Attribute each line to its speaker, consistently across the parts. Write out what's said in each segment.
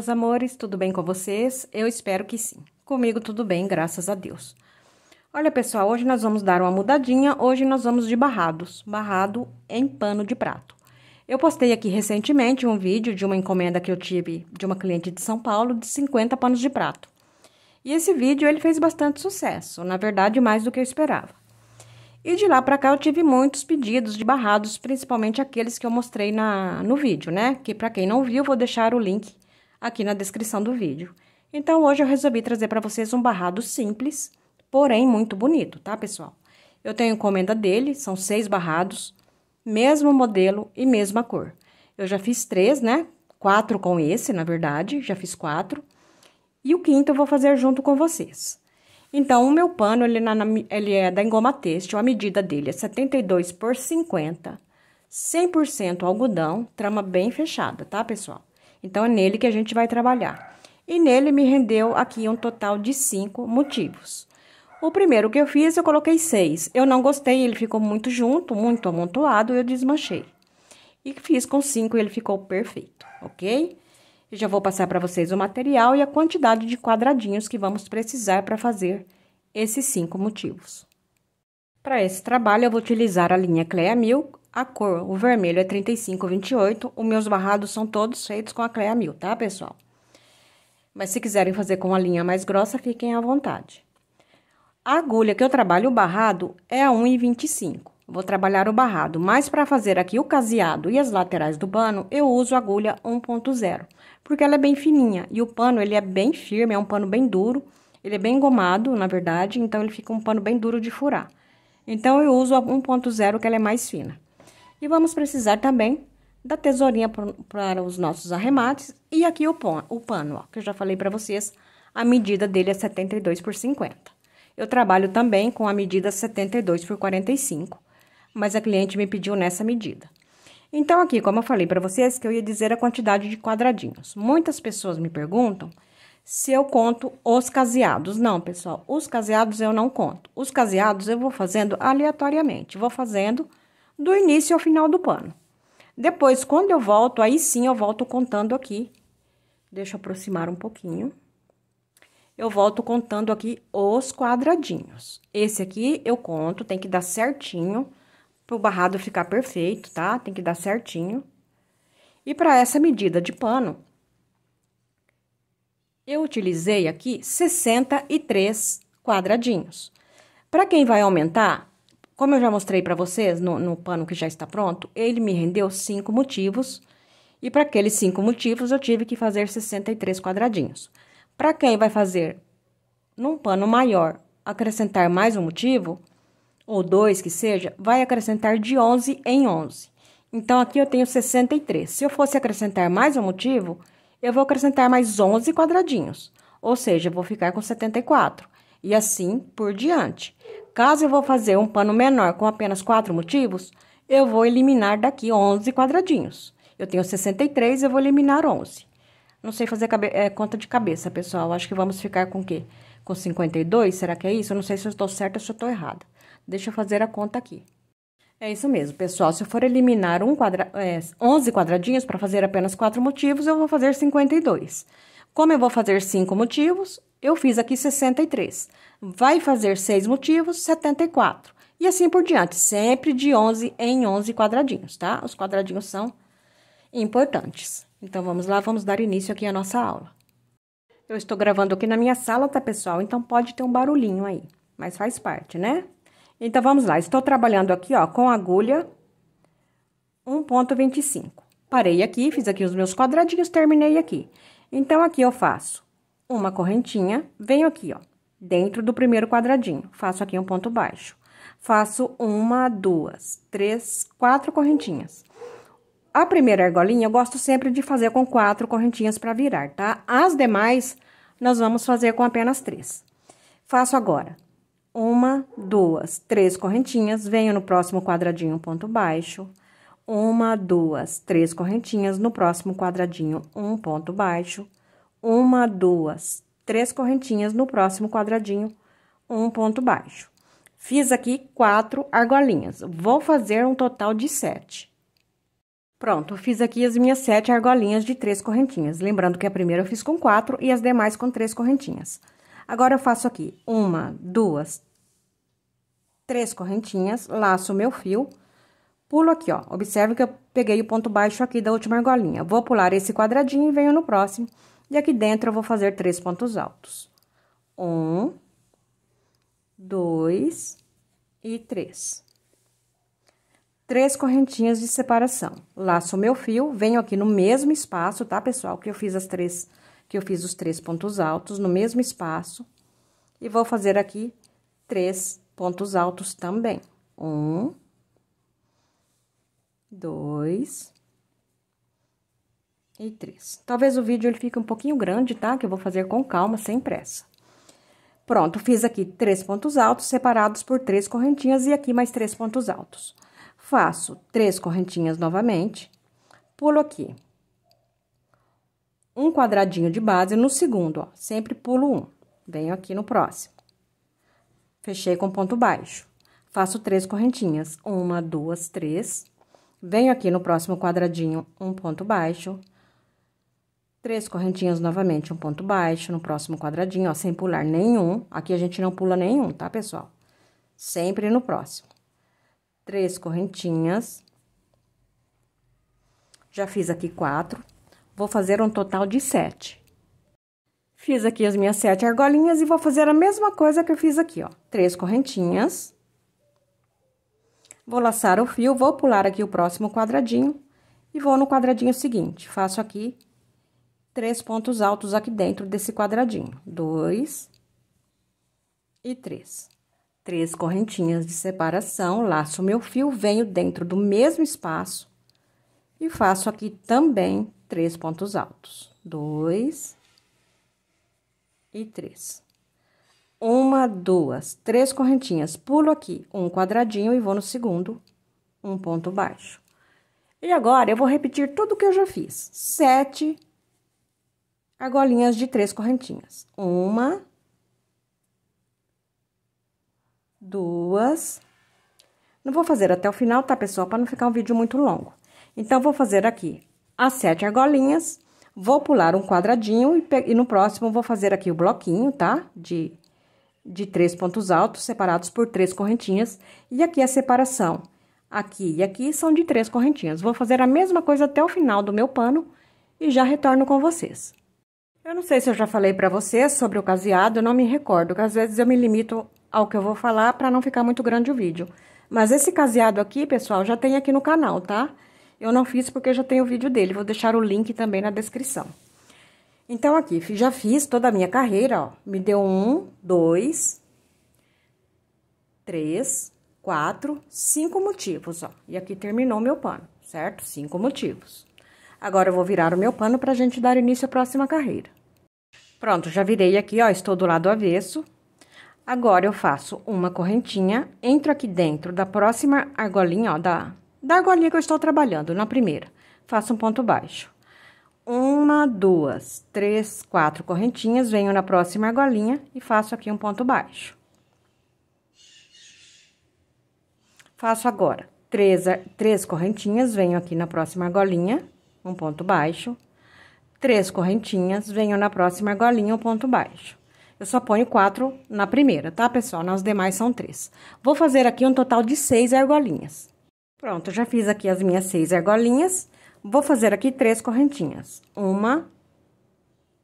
Speaker 1: meus amores, tudo bem com vocês? Eu espero que sim. Comigo tudo bem, graças a Deus. Olha, pessoal, hoje nós vamos dar uma mudadinha. Hoje nós vamos de barrados, barrado em pano de prato. Eu postei aqui recentemente um vídeo de uma encomenda que eu tive de uma cliente de São Paulo de 50 panos de prato. E esse vídeo ele fez bastante sucesso, na verdade, mais do que eu esperava. E de lá para cá eu tive muitos pedidos de barrados, principalmente aqueles que eu mostrei na, no vídeo, né? Que para quem não viu, vou deixar o link aqui na descrição do vídeo. Então, hoje eu resolvi trazer para vocês um barrado simples, porém muito bonito, tá, pessoal? Eu tenho encomenda dele, são seis barrados, mesmo modelo e mesma cor. Eu já fiz três, né? Quatro com esse, na verdade, já fiz quatro. E o quinto eu vou fazer junto com vocês. Então, o meu pano, ele, na, ele é da Engoma Têxtil, a medida dele é 72 por 50, 100% algodão, trama bem fechada, tá, pessoal? Então, é nele que a gente vai trabalhar. E nele me rendeu aqui um total de cinco motivos. O primeiro que eu fiz, eu coloquei seis. Eu não gostei, ele ficou muito junto, muito amontoado, eu desmanchei. E fiz com cinco e ele ficou perfeito, ok? Eu já vou passar para vocês o material e a quantidade de quadradinhos que vamos precisar para fazer esses cinco motivos. Para esse trabalho, eu vou utilizar a linha Cleia Mil, a cor, o vermelho é 35,28. Os meus barrados são todos feitos com a Cleia Mil, tá, pessoal? Mas se quiserem fazer com a linha mais grossa, fiquem à vontade. A agulha que eu trabalho o barrado é a 1,25. Vou trabalhar o barrado, mas para fazer aqui o caseado e as laterais do pano, eu uso a agulha 1.0, porque ela é bem fininha e o pano ele é bem firme, é um pano bem duro, ele é bem engomado, na verdade, então ele fica um pano bem duro de furar. Então eu uso a 1.0 que ela é mais fina. E vamos precisar também da tesourinha para os nossos arremates. E aqui o, pano, o pano ó, que eu já falei para vocês, a medida dele é 72 por 50. Eu trabalho também com a medida 72 por 45, mas a cliente me pediu nessa medida. Então, aqui, como eu falei para vocês, que eu ia dizer a quantidade de quadradinhos. Muitas pessoas me perguntam se eu conto os caseados. Não, pessoal, os caseados eu não conto. Os caseados eu vou fazendo aleatoriamente. Vou fazendo do início ao final do pano. Depois, quando eu volto, aí sim eu volto contando aqui. Deixa eu aproximar um pouquinho. Eu volto contando aqui os quadradinhos. Esse aqui eu conto, tem que dar certinho para o barrado ficar perfeito, tá? Tem que dar certinho. E para essa medida de pano, eu utilizei aqui 63 quadradinhos. Para quem vai aumentar, como eu já mostrei para vocês no, no pano que já está pronto, ele me rendeu cinco motivos. E para aqueles cinco motivos, eu tive que fazer 63 quadradinhos. Para quem vai fazer num pano maior, acrescentar mais um motivo, ou dois que seja, vai acrescentar de 11 em 11. Então, aqui eu tenho 63. Se eu fosse acrescentar mais um motivo, eu vou acrescentar mais 11 quadradinhos. Ou seja, eu vou ficar com 74 e assim por diante. Caso eu vou fazer um pano menor com apenas quatro motivos, eu vou eliminar daqui 11 quadradinhos. Eu tenho 63, eu vou eliminar 11. Não sei fazer é, conta de cabeça, pessoal. Acho que vamos ficar com o quê? Com 52? Será que é isso? Eu não sei se eu estou certa ou se eu estou errada. Deixa eu fazer a conta aqui. É isso mesmo, pessoal. Se eu for eliminar um quadra... É, 11 quadradinhos para fazer apenas quatro motivos, eu vou fazer 52. Como eu vou fazer cinco motivos, eu fiz aqui 63. Vai fazer 6 motivos, 74. E assim por diante, sempre de 11 em 11 quadradinhos, tá? Os quadradinhos são importantes. Então, vamos lá, vamos dar início aqui à nossa aula. Eu estou gravando aqui na minha sala, tá, pessoal? Então, pode ter um barulhinho aí, mas faz parte, né? Então, vamos lá. Estou trabalhando aqui, ó, com agulha 1.25. Parei aqui, fiz aqui os meus quadradinhos, terminei aqui. Então, aqui eu faço uma correntinha, venho aqui, ó, dentro do primeiro quadradinho, faço aqui um ponto baixo. Faço uma, duas, três, quatro correntinhas. A primeira argolinha eu gosto sempre de fazer com quatro correntinhas para virar, tá? As demais nós vamos fazer com apenas três. Faço agora uma, duas, três correntinhas, venho no próximo quadradinho ponto baixo, uma, duas, três correntinhas, no próximo quadradinho um ponto baixo, uma, duas, três correntinhas no próximo quadradinho, um ponto baixo. Fiz aqui quatro argolinhas, vou fazer um total de sete. Pronto, fiz aqui as minhas sete argolinhas de três correntinhas, lembrando que a primeira eu fiz com quatro e as demais com três correntinhas. Agora, eu faço aqui uma, duas, três correntinhas, laço o meu fio, pulo aqui, ó. Observe que eu peguei o ponto baixo aqui da última argolinha. Vou pular esse quadradinho e venho no próximo. E aqui dentro eu vou fazer três pontos altos. Um, dois e três. Três correntinhas de separação. Laço meu fio, venho aqui no mesmo espaço, tá, pessoal? Que eu fiz as três, que eu fiz os três pontos altos no mesmo espaço. E vou fazer aqui três pontos altos também. Um, dois e 3. Talvez o vídeo ele fique um pouquinho grande, tá? Que eu vou fazer com calma, sem pressa. Pronto, fiz aqui três pontos altos separados por três correntinhas e aqui mais três pontos altos. Faço três correntinhas novamente, pulo aqui. Um quadradinho de base no segundo, ó, sempre pulo um. Venho aqui no próximo. Fechei com ponto baixo. Faço três correntinhas, uma, duas, três. Venho aqui no próximo quadradinho, um ponto baixo Três correntinhas novamente, um ponto baixo, no próximo quadradinho, ó, sem pular nenhum. Aqui a gente não pula nenhum, tá, pessoal? Sempre no próximo. Três correntinhas. Já fiz aqui quatro. Vou fazer um total de sete. Fiz aqui as minhas sete argolinhas e vou fazer a mesma coisa que eu fiz aqui, ó. Três correntinhas. Vou laçar o fio, vou pular aqui o próximo quadradinho e vou no quadradinho seguinte. Faço aqui três pontos altos aqui dentro desse quadradinho. Dois e três. Três correntinhas de separação, laço meu fio, venho dentro do mesmo espaço e faço aqui também três pontos altos. Dois e três. Uma, duas, três correntinhas, pulo aqui um quadradinho e vou no segundo, um ponto baixo. E agora, eu vou repetir tudo que eu já fiz. Sete argolinhas de três correntinhas. Uma, duas. Não vou fazer até o final, tá, pessoal? Para não ficar um vídeo muito longo. Então, vou fazer aqui as sete argolinhas, vou pular um quadradinho e, e no próximo vou fazer aqui o bloquinho, tá? De, de três pontos altos separados por três correntinhas. E aqui a separação aqui e aqui são de três correntinhas. Vou fazer a mesma coisa até o final do meu pano e já retorno com vocês. Eu não sei se eu já falei para vocês sobre o caseado, eu não me recordo, porque às vezes eu me limito ao que eu vou falar para não ficar muito grande o vídeo. Mas esse caseado aqui, pessoal, já tem aqui no canal, tá? Eu não fiz porque já tem o vídeo dele, vou deixar o link também na descrição. Então, aqui, já fiz toda a minha carreira, ó. Me deu um, dois, três, quatro, cinco motivos, ó. E aqui terminou o meu pano, certo? Cinco motivos. Agora, eu vou virar o meu pano pra gente dar início à próxima carreira. Pronto, já virei aqui, ó, estou do lado avesso. Agora, eu faço uma correntinha, entro aqui dentro da próxima argolinha, ó, da, da argolinha que eu estou trabalhando, na primeira. Faço um ponto baixo. Uma, duas, três, quatro correntinhas, venho na próxima argolinha e faço aqui um ponto baixo. Faço agora três, três correntinhas, venho aqui na próxima argolinha, um ponto baixo três correntinhas, venho na próxima argolinha, um ponto baixo. Eu só ponho quatro na primeira, tá, pessoal? Nas demais são três. Vou fazer aqui um total de seis argolinhas. Pronto, já fiz aqui as minhas seis argolinhas. Vou fazer aqui três correntinhas. Uma,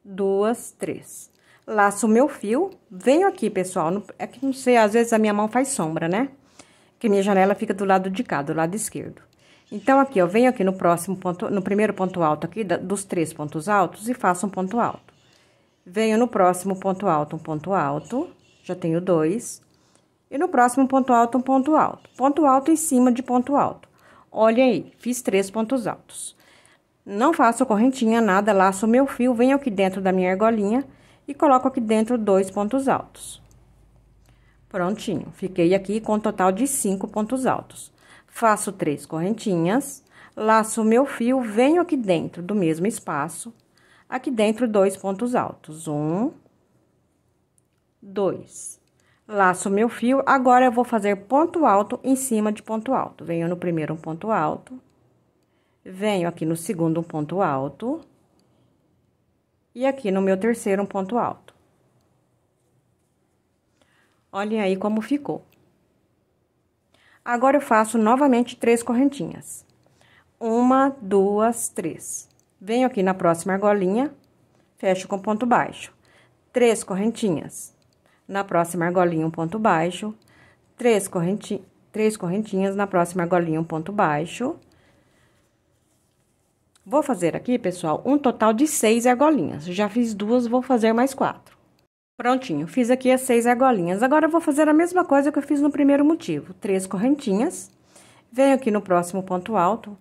Speaker 1: duas, três. Laço o meu fio, venho aqui, pessoal, é que não sei, às vezes a minha mão faz sombra, né? Que minha janela fica do lado de cá, do lado esquerdo. Então, aqui, eu venho aqui no próximo ponto, no primeiro ponto alto aqui, da, dos três pontos altos, e faço um ponto alto. Venho no próximo ponto alto, um ponto alto, já tenho dois. E no próximo ponto alto, um ponto alto. Ponto alto em cima de ponto alto. Olha aí, fiz três pontos altos. Não faço correntinha, nada, laço o meu fio, venho aqui dentro da minha argolinha e coloco aqui dentro dois pontos altos. Prontinho, fiquei aqui com um total de cinco pontos altos. Faço três correntinhas, laço o meu fio, venho aqui dentro do mesmo espaço, aqui dentro dois pontos altos, um, dois. Laço meu fio, agora eu vou fazer ponto alto em cima de ponto alto. Venho no primeiro um ponto alto, venho aqui no segundo um ponto alto, e aqui no meu terceiro um ponto alto. Olhem aí como ficou. Agora eu faço novamente três correntinhas. Uma, duas, três. Venho aqui na próxima argolinha, fecho com ponto baixo. Três correntinhas. Na próxima argolinha, um ponto baixo. Três, correnti três correntinhas, na próxima argolinha, um ponto baixo. Vou fazer aqui, pessoal, um total de seis argolinhas. Já fiz duas, vou fazer mais quatro. Prontinho, fiz aqui as seis argolinhas. Agora, eu vou fazer a mesma coisa que eu fiz no primeiro motivo. Três correntinhas. Venho aqui no próximo ponto alto.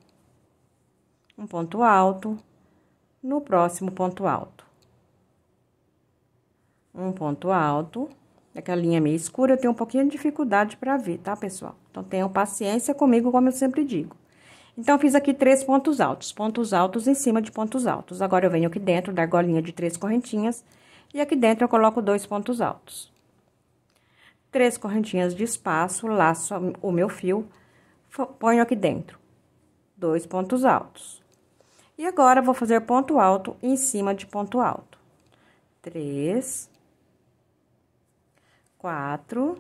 Speaker 1: Um ponto alto. No próximo ponto alto. Um ponto alto. a linha é meio escura, eu tenho um pouquinho de dificuldade para ver, tá, pessoal? Então, tenham paciência comigo, como eu sempre digo. Então, fiz aqui três pontos altos. Pontos altos em cima de pontos altos. Agora, eu venho aqui dentro da argolinha de três correntinhas e aqui dentro eu coloco dois pontos altos. Três correntinhas de espaço, laço o meu fio, ponho aqui dentro. Dois pontos altos. E agora, vou fazer ponto alto em cima de ponto alto. Três. Quatro.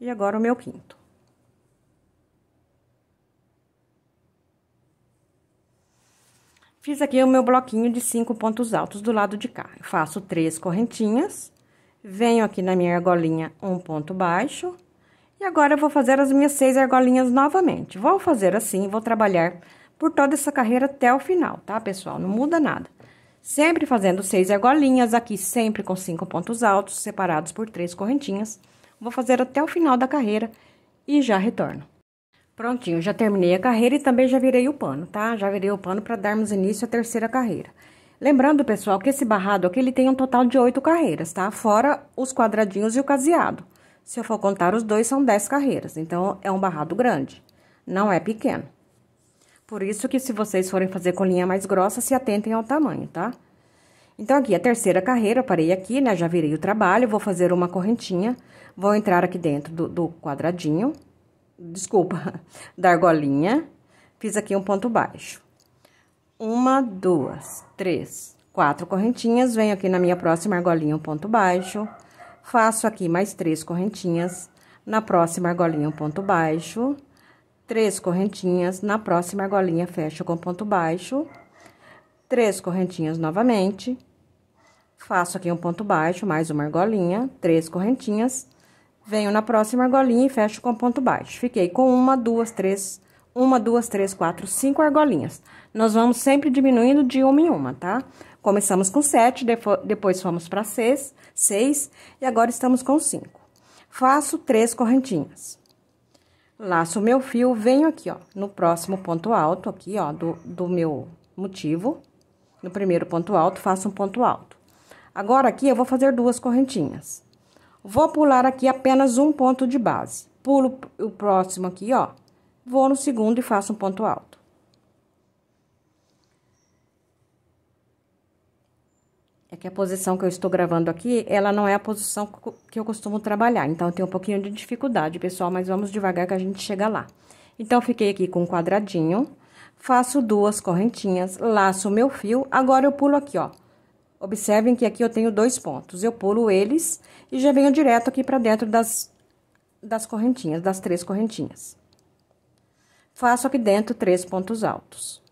Speaker 1: E agora, o meu quinto. Fiz aqui o meu bloquinho de cinco pontos altos do lado de cá. Eu faço três correntinhas, venho aqui na minha argolinha um ponto baixo, e agora eu vou fazer as minhas seis argolinhas novamente. Vou fazer assim, vou trabalhar por toda essa carreira até o final, tá, pessoal? Não muda nada. Sempre fazendo seis argolinhas, aqui sempre com cinco pontos altos, separados por três correntinhas. Vou fazer até o final da carreira e já retorno. Prontinho, já terminei a carreira e também já virei o pano, tá? Já virei o pano para darmos início à terceira carreira. Lembrando, pessoal, que esse barrado aqui ele tem um total de oito carreiras, tá? Fora os quadradinhos e o caseado. Se eu for contar os dois, são dez carreiras. Então, é um barrado grande, não é pequeno. Por isso que se vocês forem fazer com linha mais grossa, se atentem ao tamanho, tá? Então, aqui a terceira carreira, parei aqui, né? Já virei o trabalho, vou fazer uma correntinha, vou entrar aqui dentro do, do quadradinho desculpa, da argolinha, fiz aqui um ponto baixo. Uma, duas, três, quatro correntinhas, venho aqui na minha próxima argolinha um ponto baixo, faço aqui mais três correntinhas, na próxima argolinha um ponto baixo, três correntinhas, na próxima argolinha fecho com ponto baixo, três correntinhas novamente, faço aqui um ponto baixo, mais uma argolinha, três correntinhas, Venho na próxima argolinha e fecho com ponto baixo. Fiquei com uma, duas, três, uma, duas, três, quatro, cinco argolinhas. Nós vamos sempre diminuindo de uma em uma, tá? Começamos com sete, depois fomos para seis, seis, e agora estamos com cinco. Faço três correntinhas. Laço o meu fio, venho aqui, ó, no próximo ponto alto, aqui, ó, do, do meu motivo. No primeiro ponto alto, faço um ponto alto. Agora, aqui, eu vou fazer duas correntinhas. Vou pular aqui apenas um ponto de base. Pulo o próximo aqui, ó. Vou no segundo e faço um ponto alto. É que a posição que eu estou gravando aqui, ela não é a posição que eu costumo trabalhar. Então, eu tenho um pouquinho de dificuldade, pessoal, mas vamos devagar que a gente chega lá. Então, fiquei aqui com um quadradinho, faço duas correntinhas, laço o meu fio. Agora, eu pulo aqui, ó. Observem que aqui eu tenho dois pontos. Eu pulo eles e já venho direto aqui para dentro das, das correntinhas, das três correntinhas. Faço aqui dentro três pontos altos.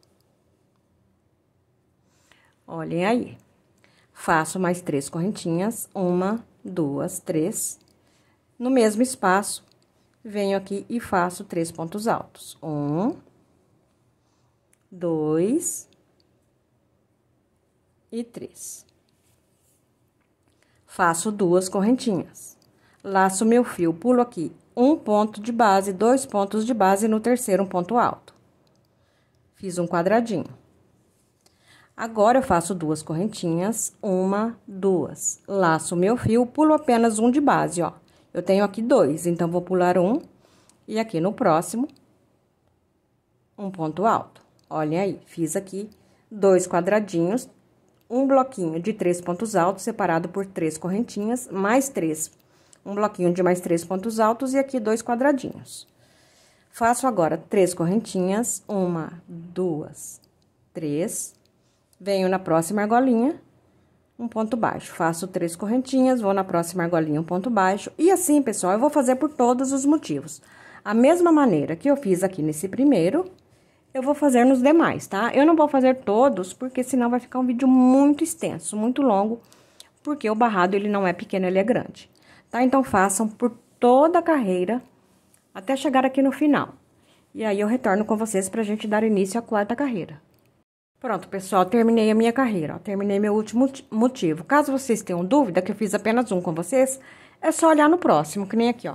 Speaker 1: Olhem aí. Faço mais três correntinhas, uma, duas, três. No mesmo espaço, venho aqui e faço três pontos altos. Um, dois e três faço duas correntinhas. Laço meu fio, pulo aqui um ponto de base, dois pontos de base no terceiro um ponto alto. Fiz um quadradinho. Agora, eu faço duas correntinhas, uma, duas. Laço meu fio, pulo apenas um de base, ó. Eu tenho aqui dois, então, vou pular um. E aqui no próximo, um ponto alto. Olhem aí, fiz aqui dois quadradinhos, um bloquinho de três pontos altos separado por três correntinhas, mais três. Um bloquinho de mais três pontos altos e aqui dois quadradinhos. Faço agora três correntinhas, uma, duas, três. Venho na próxima argolinha, um ponto baixo. Faço três correntinhas, vou na próxima argolinha, um ponto baixo. E assim, pessoal, eu vou fazer por todos os motivos. A mesma maneira que eu fiz aqui nesse primeiro, eu vou fazer nos demais, tá? Eu não vou fazer todos, porque senão vai ficar um vídeo muito extenso, muito longo, porque o barrado ele não é pequeno, ele é grande, tá? Então façam por toda a carreira até chegar aqui no final. E aí eu retorno com vocês pra gente dar início à quarta carreira. Pronto, pessoal, terminei a minha carreira, ó, terminei meu último motivo. Caso vocês tenham dúvida, que eu fiz apenas um com vocês, é só olhar no próximo, que nem aqui, ó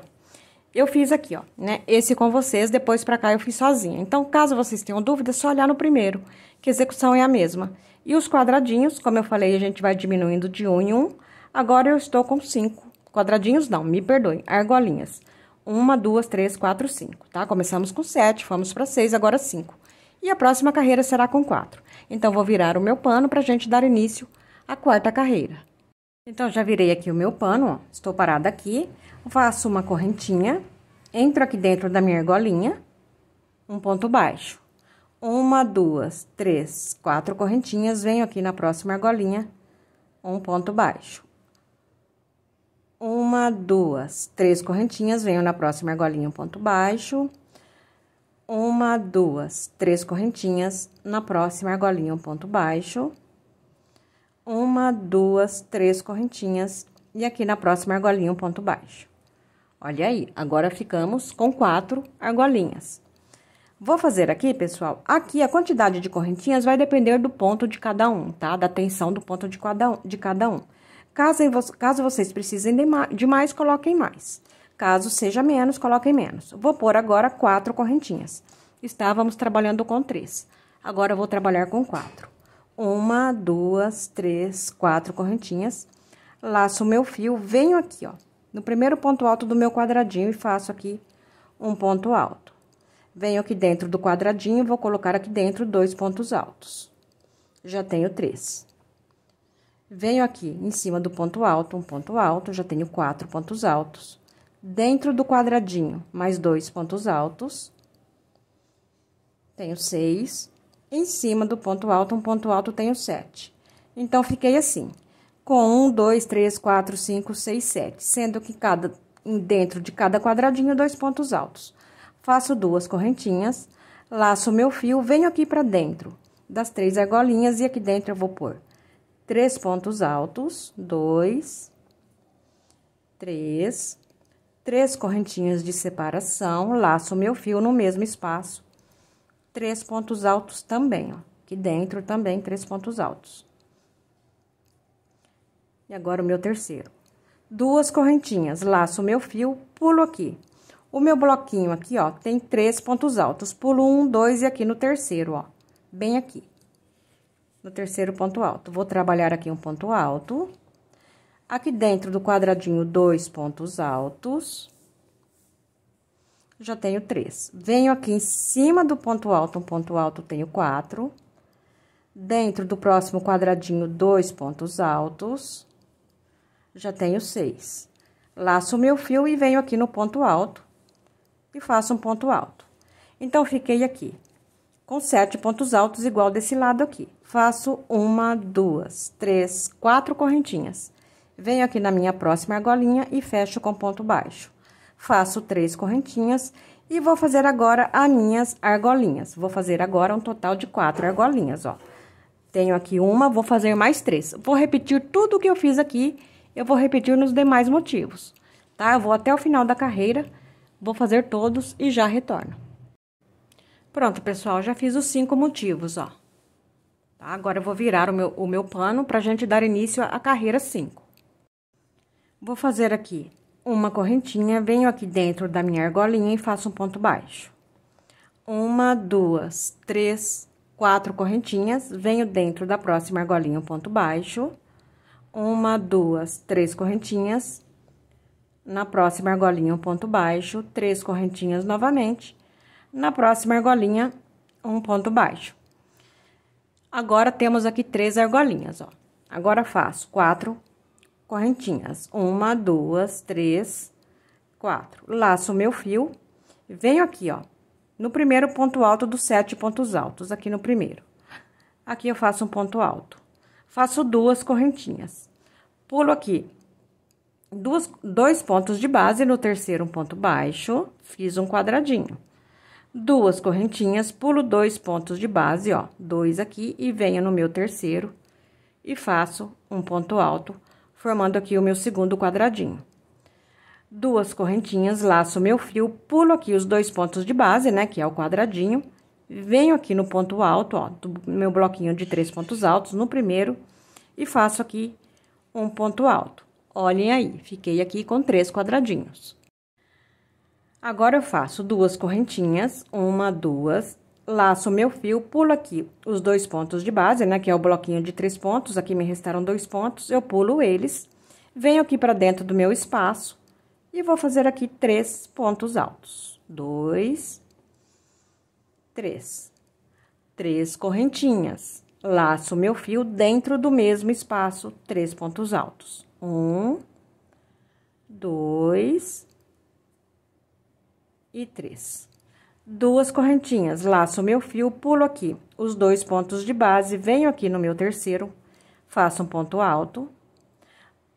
Speaker 1: eu fiz aqui, ó, né? Esse com vocês, depois para cá eu fiz sozinha. Então, caso vocês tenham dúvida, é só olhar no primeiro, que a execução é a mesma. E os quadradinhos, como eu falei, a gente vai diminuindo de um em um. Agora eu estou com cinco quadradinhos, não, me perdoem, argolinhas. Uma, duas, três, quatro, cinco, tá? Começamos com sete, fomos para seis, agora cinco. E a próxima carreira será com quatro. Então, vou virar o meu pano para gente dar início à quarta carreira. Então, já virei aqui o meu pano, ó. Estou parada aqui. Faço uma correntinha. Entro aqui dentro da minha argolinha. Um ponto baixo. Uma, duas, três, quatro correntinhas. Venho aqui na próxima argolinha. Um ponto baixo. Uma, duas, três correntinhas. Venho na próxima argolinha, um ponto baixo. Uma, duas, três correntinhas. Na próxima argolinha, um ponto baixo uma, duas, três correntinhas e aqui na próxima argolinha um ponto baixo. Olha aí, agora ficamos com quatro argolinhas. Vou fazer aqui, pessoal, aqui a quantidade de correntinhas vai depender do ponto de cada um, tá? Da tensão do ponto de cada um. De cada um. Caso, caso vocês precisem de mais, coloquem mais. Caso seja menos, coloquem menos. Vou pôr agora quatro correntinhas. Estávamos trabalhando com três. Agora, vou trabalhar com quatro uma, duas, três, quatro correntinhas, laço o meu fio, venho aqui, ó, no primeiro ponto alto do meu quadradinho e faço aqui um ponto alto. Venho aqui dentro do quadradinho, vou colocar aqui dentro dois pontos altos. Já tenho três. Venho aqui em cima do ponto alto, um ponto alto, já tenho quatro pontos altos. Dentro do quadradinho, mais dois pontos altos. Tenho seis. Em cima do ponto alto, um ponto alto tenho sete. Então, fiquei assim, com um dois três quatro cinco seis sete, sendo que cada, dentro de cada quadradinho, dois pontos altos. Faço duas correntinhas, laço meu fio, venho aqui para dentro das três argolinhas e aqui dentro eu vou pôr três pontos altos, dois, três, três correntinhas de separação, laço meu fio no mesmo espaço três pontos altos também, ó. Aqui dentro também, três pontos altos. E agora o meu terceiro. Duas correntinhas, laço o meu fio, pulo aqui. O meu bloquinho aqui, ó, tem três pontos altos. Pulo um, dois e aqui no terceiro, ó. Bem aqui. No terceiro ponto alto. Vou trabalhar aqui um ponto alto. Aqui dentro do quadradinho, dois pontos altos já tenho três. Venho aqui em cima do ponto alto, um ponto alto, tenho quatro. Dentro do próximo quadradinho, dois pontos altos, já tenho seis. Laço o meu fio e venho aqui no ponto alto e faço um ponto alto. Então, fiquei aqui com sete pontos altos igual desse lado aqui. Faço uma, duas, três, quatro correntinhas. Venho aqui na minha próxima argolinha e fecho com ponto baixo faço três correntinhas e vou fazer agora as minhas argolinhas. Vou fazer agora um total de quatro argolinhas, ó. Tenho aqui uma, vou fazer mais três. Vou repetir tudo que eu fiz aqui, eu vou repetir nos demais motivos, tá? Eu vou até o final da carreira, vou fazer todos e já retorno. Pronto, pessoal, já fiz os cinco motivos, ó. Tá? Agora eu vou virar o meu, o meu pano pra gente dar início à carreira 5. Vou fazer aqui uma correntinha, venho aqui dentro da minha argolinha e faço um ponto baixo. Uma, duas, três, quatro correntinhas, venho dentro da próxima argolinha um ponto baixo. Uma, duas, três correntinhas, na próxima argolinha um ponto baixo, três correntinhas novamente, na próxima argolinha um ponto baixo. Agora, temos aqui três argolinhas, ó. Agora, faço quatro correntinhas. Uma, duas, três, quatro. Laço meu fio, venho aqui, ó, no primeiro ponto alto dos sete pontos altos, aqui no primeiro. Aqui eu faço um ponto alto. Faço duas correntinhas. Pulo aqui duas, dois pontos de base, no terceiro um ponto baixo, fiz um quadradinho. Duas correntinhas, pulo dois pontos de base, ó, dois aqui, e venho no meu terceiro e faço um ponto alto formando aqui o meu segundo quadradinho. Duas correntinhas, laço meu fio, pulo aqui os dois pontos de base, né, que é o quadradinho. Venho aqui no ponto alto, ó, do meu bloquinho de três pontos altos, no primeiro, e faço aqui um ponto alto. Olhem aí, fiquei aqui com três quadradinhos. Agora, eu faço duas correntinhas, uma, duas, laço meu fio, pulo aqui os dois pontos de base, né, que é o bloquinho de três pontos, aqui me restaram dois pontos, eu pulo eles, venho aqui para dentro do meu espaço e vou fazer aqui três pontos altos. Dois, três. Três correntinhas. Laço meu fio dentro do mesmo espaço, três pontos altos. Um, dois e três duas correntinhas, laço meu fio, pulo aqui os dois pontos de base, venho aqui no meu terceiro, faço um ponto alto,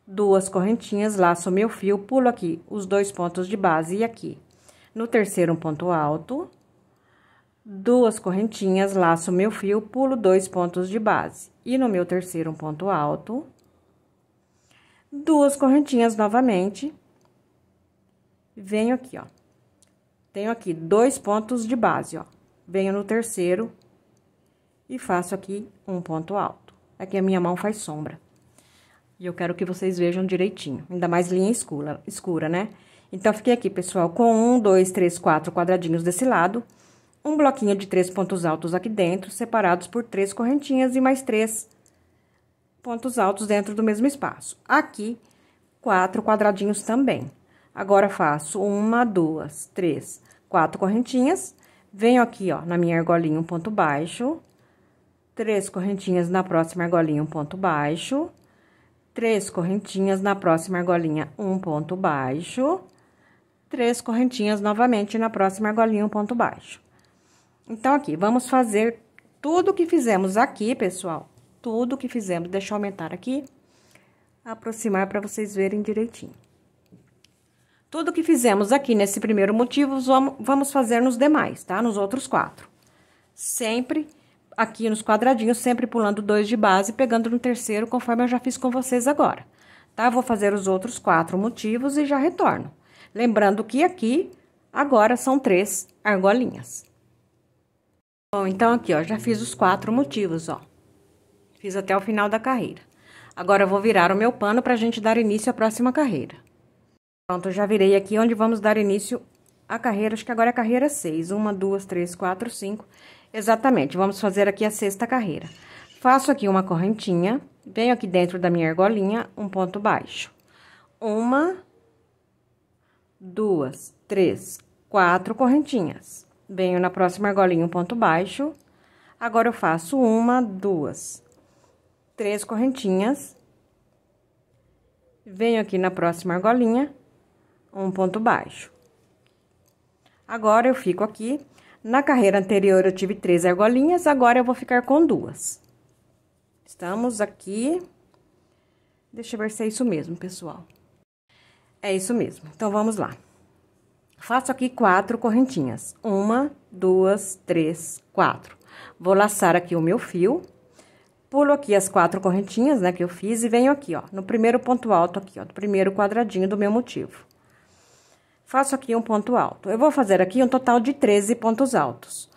Speaker 1: duas correntinhas, laço meu fio, pulo aqui os dois pontos de base e aqui. No terceiro, um ponto alto, duas correntinhas, laço meu fio, pulo dois pontos de base. E no meu terceiro, um ponto alto, duas correntinhas novamente, venho aqui, ó. Tenho aqui dois pontos de base, ó. Venho no terceiro e faço aqui um ponto alto. Aqui é a minha mão faz sombra. E eu quero que vocês vejam direitinho, ainda mais linha escura, escura, né? Então, fiquei aqui, pessoal, com um, dois, três, quatro quadradinhos desse lado, um bloquinho de três pontos altos aqui dentro, separados por três correntinhas e mais três pontos altos dentro do mesmo espaço. Aqui, quatro quadradinhos também. Agora faço uma, duas, três, quatro correntinhas. Venho aqui, ó, na minha argolinha um ponto baixo. Três correntinhas na próxima argolinha um ponto baixo. Três correntinhas na próxima argolinha um ponto baixo. Três correntinhas novamente na próxima argolinha um ponto baixo. Então, aqui, vamos fazer tudo que fizemos aqui, pessoal. Tudo que fizemos, deixa eu aumentar aqui, aproximar para vocês verem direitinho. Tudo que fizemos aqui nesse primeiro motivo, vamos fazer nos demais, tá? Nos outros quatro. Sempre aqui nos quadradinhos, sempre pulando dois de base, pegando no terceiro, conforme eu já fiz com vocês agora. Tá? Vou fazer os outros quatro motivos e já retorno. Lembrando que aqui, agora, são três argolinhas. Bom, então aqui, ó, já fiz os quatro motivos, ó. Fiz até o final da carreira. Agora, eu vou virar o meu pano para a gente dar início à próxima carreira. Pronto, já virei aqui onde vamos dar início à carreira, acho que agora é a carreira 6. Uma, duas, três, quatro, cinco. Exatamente, vamos fazer aqui a sexta carreira. Faço aqui uma correntinha, venho aqui dentro da minha argolinha, um ponto baixo. Uma, duas, três, quatro correntinhas. Venho na próxima argolinha, um ponto baixo. Agora, eu faço uma, duas, três correntinhas. Venho aqui na próxima argolinha um ponto baixo. Agora eu fico aqui. Na carreira anterior eu tive três argolinhas, agora eu vou ficar com duas. Estamos aqui. Deixa eu ver se é isso mesmo, pessoal. É isso mesmo. Então, vamos lá. Faço aqui quatro correntinhas. Uma, duas, três, quatro. Vou laçar aqui o meu fio. Pulo aqui as quatro correntinhas, né, que eu fiz e venho aqui, ó, no primeiro ponto alto aqui, ó, do primeiro quadradinho do meu motivo. Faço aqui um ponto alto. Eu vou fazer aqui um total de 13 pontos altos.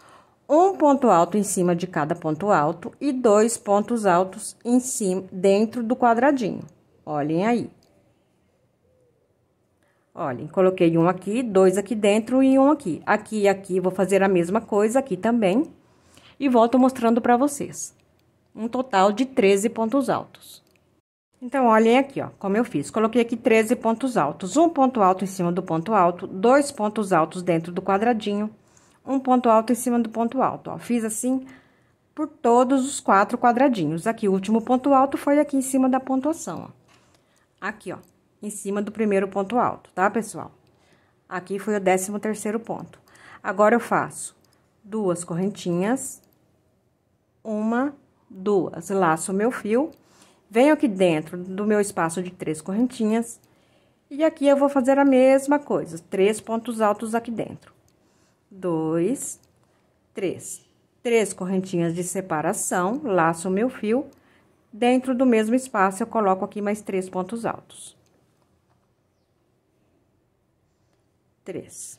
Speaker 1: Um ponto alto em cima de cada ponto alto e dois pontos altos em cima, dentro do quadradinho. Olhem aí. Olhem, coloquei um aqui, dois aqui dentro e um aqui. Aqui e aqui vou fazer a mesma coisa aqui também. E volto mostrando para vocês. Um total de 13 pontos altos. Então, olhem aqui, ó, como eu fiz. Coloquei aqui 13 pontos altos. Um ponto alto em cima do ponto alto, dois pontos altos dentro do quadradinho, um ponto alto em cima do ponto alto, ó. Fiz assim por todos os quatro quadradinhos. Aqui, o último ponto alto foi aqui em cima da pontuação, ó. Aqui, ó, em cima do primeiro ponto alto, tá, pessoal? Aqui foi o décimo terceiro ponto. Agora, eu faço duas correntinhas, uma, duas, laço meu fio Venho aqui dentro do meu espaço de três correntinhas e aqui eu vou fazer a mesma coisa, três pontos altos aqui dentro. Dois, três. Três correntinhas de separação, laço o meu fio, dentro do mesmo espaço eu coloco aqui mais três pontos altos. Três.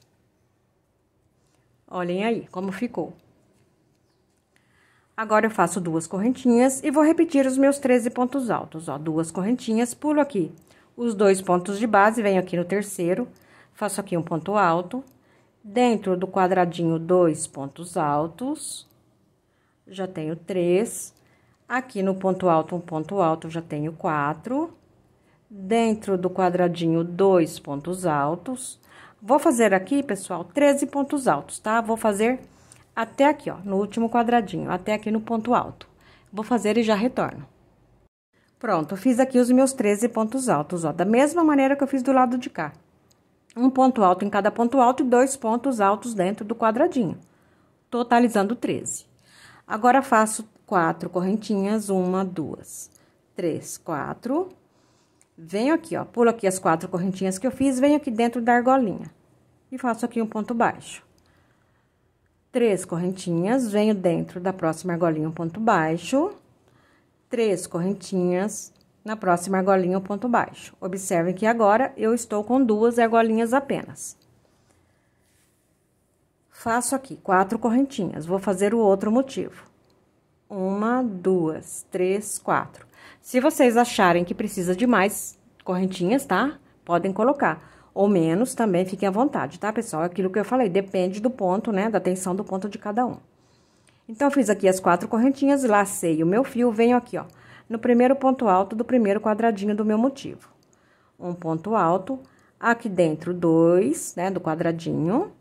Speaker 1: Olhem aí como ficou. Agora eu faço duas correntinhas e vou repetir os meus 13 pontos altos, ó, duas correntinhas, pulo aqui os dois pontos de base, venho aqui no terceiro, faço aqui um ponto alto, dentro do quadradinho dois pontos altos, já tenho três, aqui no ponto alto um ponto alto, já tenho quatro, dentro do quadradinho dois pontos altos, vou fazer aqui, pessoal, 13 pontos altos, tá? Vou fazer até aqui, ó, no último quadradinho, até aqui no ponto alto. Vou fazer e já retorno. Pronto, fiz aqui os meus 13 pontos altos, ó, da mesma maneira que eu fiz do lado de cá. Um ponto alto em cada ponto alto e dois pontos altos dentro do quadradinho, totalizando 13. Agora, faço quatro correntinhas, uma, duas, três, quatro. Venho aqui, ó, pulo aqui as quatro correntinhas que eu fiz, venho aqui dentro da argolinha. E faço aqui um ponto baixo. Três correntinhas, venho dentro da próxima argolinha um ponto baixo. Três correntinhas na próxima argolinha um ponto baixo. Observem que agora eu estou com duas argolinhas apenas. Faço aqui quatro correntinhas, vou fazer o outro motivo. Uma, duas, três, quatro. Se vocês acharem que precisa de mais correntinhas, tá? Podem colocar ou menos, também fiquem à vontade, tá, pessoal? É aquilo que eu falei, depende do ponto, né, da tensão do ponto de cada um. Então, fiz aqui as quatro correntinhas, lacei o meu fio, venho aqui, ó, no primeiro ponto alto do primeiro quadradinho do meu motivo. Um ponto alto, aqui dentro dois, né, do quadradinho.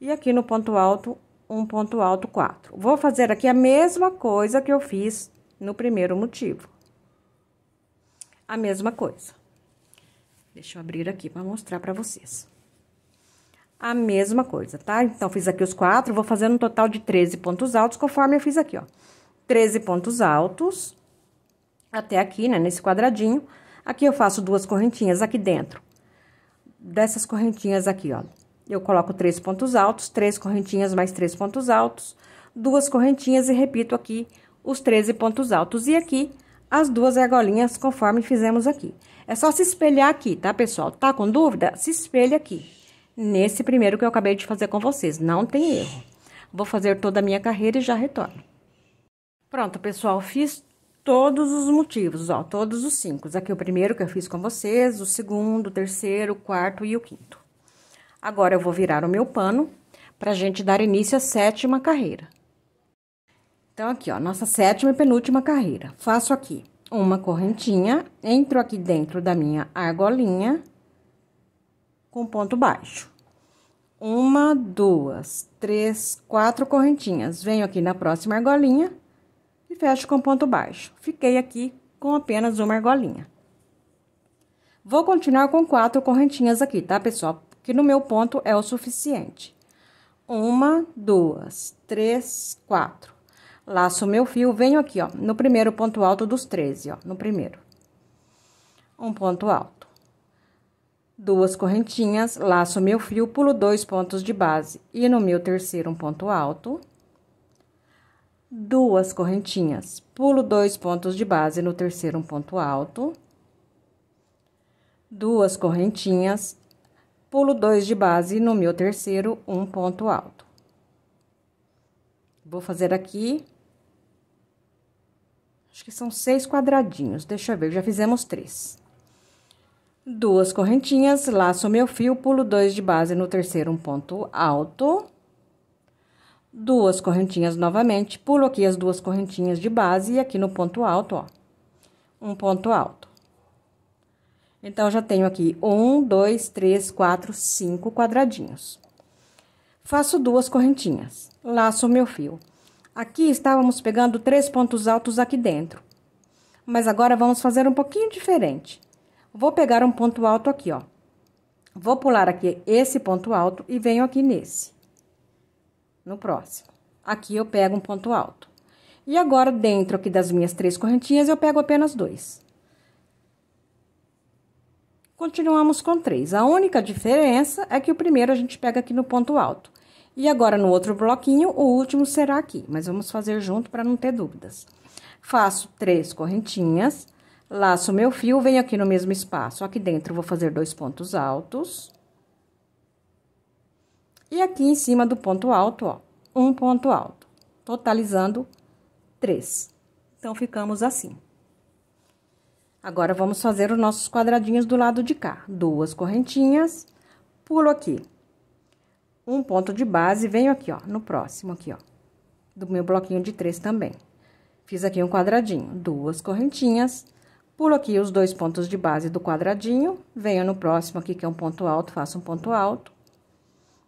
Speaker 1: E aqui no ponto alto, um ponto alto, quatro. Vou fazer aqui a mesma coisa que eu fiz no primeiro motivo. A mesma coisa. Deixa eu abrir aqui para mostrar para vocês. A mesma coisa, tá? Então, fiz aqui os quatro, vou fazer um total de 13 pontos altos, conforme eu fiz aqui, ó. 13 pontos altos, até aqui, né, nesse quadradinho. Aqui eu faço duas correntinhas aqui dentro. Dessas correntinhas aqui, ó, eu coloco três pontos altos, três correntinhas mais três pontos altos, duas correntinhas e repito aqui os 13 pontos altos. E aqui, as duas argolinhas conforme fizemos aqui. É só se espelhar aqui, tá, pessoal? Tá com dúvida? Se espelha aqui, nesse primeiro que eu acabei de fazer com vocês, não tem erro. Vou fazer toda a minha carreira e já retorno. Pronto, pessoal, fiz todos os motivos, ó, todos os cinco. Aqui o primeiro que eu fiz com vocês, o segundo, o terceiro, o quarto e o quinto. Agora, eu vou virar o meu pano pra gente dar início à sétima carreira. Então, aqui, ó, nossa sétima e penúltima carreira. Faço aqui uma correntinha, entro aqui dentro da minha argolinha com ponto baixo. Uma, duas, três, quatro correntinhas. Venho aqui na próxima argolinha e fecho com ponto baixo. Fiquei aqui com apenas uma argolinha. Vou continuar com quatro correntinhas aqui, tá, pessoal? Que no meu ponto é o suficiente. Uma, duas, três, quatro Laço meu fio, venho aqui, ó, no primeiro ponto alto dos 13, ó, no primeiro. Um ponto alto. Duas correntinhas, laço meu fio, pulo dois pontos de base e no meu terceiro um ponto alto. Duas correntinhas, pulo dois pontos de base no terceiro um ponto alto. Duas correntinhas, pulo dois de base no meu terceiro um ponto alto. Vou fazer aqui Acho que são seis quadradinhos. Deixa eu ver, já fizemos três. Duas correntinhas, laço meu fio, pulo dois de base no terceiro um ponto alto. Duas correntinhas novamente, pulo aqui as duas correntinhas de base e aqui no ponto alto, ó. Um ponto alto. Então, já tenho aqui um, dois, três, quatro, cinco quadradinhos. Faço duas correntinhas, laço meu fio Aqui estávamos pegando três pontos altos aqui dentro. Mas agora vamos fazer um pouquinho diferente. Vou pegar um ponto alto aqui, ó. Vou pular aqui esse ponto alto e venho aqui nesse. No próximo. Aqui eu pego um ponto alto. E agora, dentro aqui das minhas três correntinhas, eu pego apenas dois. Continuamos com três. A única diferença é que o primeiro a gente pega aqui no ponto alto. E agora no outro bloquinho, o último será aqui, mas vamos fazer junto para não ter dúvidas. Faço três correntinhas, laço meu fio, venho aqui no mesmo espaço. Aqui dentro vou fazer dois pontos altos. E aqui em cima do ponto alto, ó, um ponto alto, totalizando três. Então, ficamos assim. Agora, vamos fazer os nossos quadradinhos do lado de cá. Duas correntinhas, pulo aqui um ponto de base, venho aqui, ó, no próximo aqui, ó, do meu bloquinho de três também. Fiz aqui um quadradinho, duas correntinhas, pulo aqui os dois pontos de base do quadradinho, venho no próximo aqui, que é um ponto alto, faço um ponto alto.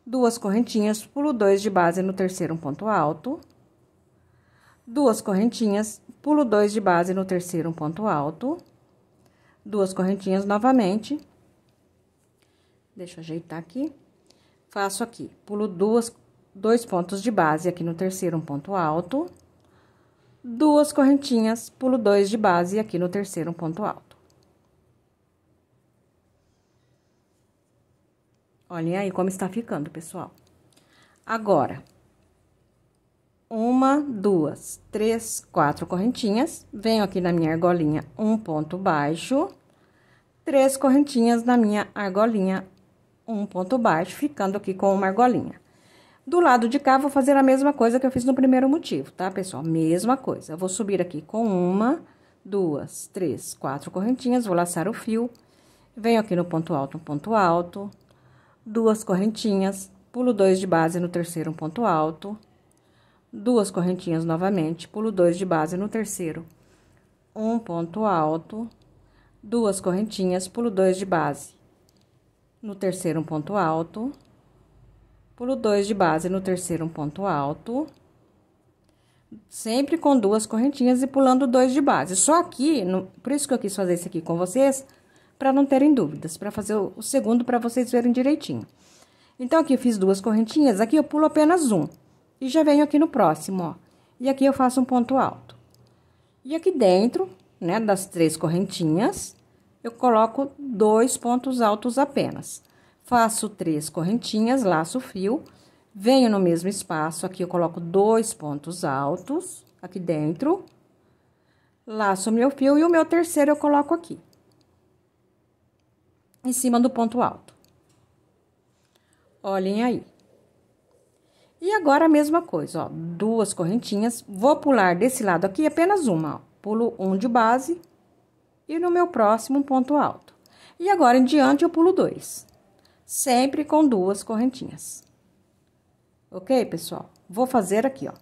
Speaker 1: Duas correntinhas, pulo dois de base no terceiro um ponto alto. Duas correntinhas, pulo dois de base no terceiro um ponto alto. Duas correntinhas novamente. Deixa eu ajeitar aqui faço aqui, pulo duas, dois pontos de base aqui no terceiro, um ponto alto, duas correntinhas, pulo dois de base aqui no terceiro, um ponto alto. Olhem aí como está ficando, pessoal. Agora, uma, duas, três, quatro correntinhas, venho aqui na minha argolinha um ponto baixo, três correntinhas na minha argolinha um ponto baixo, ficando aqui com uma argolinha. Do lado de cá, vou fazer a mesma coisa que eu fiz no primeiro motivo, tá, pessoal? Mesma coisa. Eu vou subir aqui com uma, duas, três, quatro correntinhas, vou laçar o fio. Venho aqui no ponto alto, um ponto alto. Duas correntinhas, pulo dois de base no terceiro, um ponto alto. Duas correntinhas novamente, pulo dois de base no terceiro, um ponto alto. Duas correntinhas, pulo dois de base no terceiro um ponto alto, pulo dois de base no terceiro um ponto alto, sempre com duas correntinhas e pulando dois de base. Só aqui, no, por isso que eu quis fazer isso aqui com vocês, para não terem dúvidas, para fazer o, o segundo para vocês verem direitinho. Então, aqui eu fiz duas correntinhas, aqui eu pulo apenas um, e já venho aqui no próximo, ó, e aqui eu faço um ponto alto. E aqui dentro, né, das três correntinhas, eu coloco dois pontos altos apenas. Faço três correntinhas, laço o fio, venho no mesmo espaço, aqui eu coloco dois pontos altos, aqui dentro, laço meu fio e o meu terceiro eu coloco aqui, em cima do ponto alto. Olhem aí. E agora a mesma coisa, ó, duas correntinhas, vou pular desse lado aqui apenas uma, ó, pulo um de base e no meu próximo um ponto alto. E agora em diante eu pulo dois, sempre com duas correntinhas. Ok, pessoal? Vou fazer aqui, ó.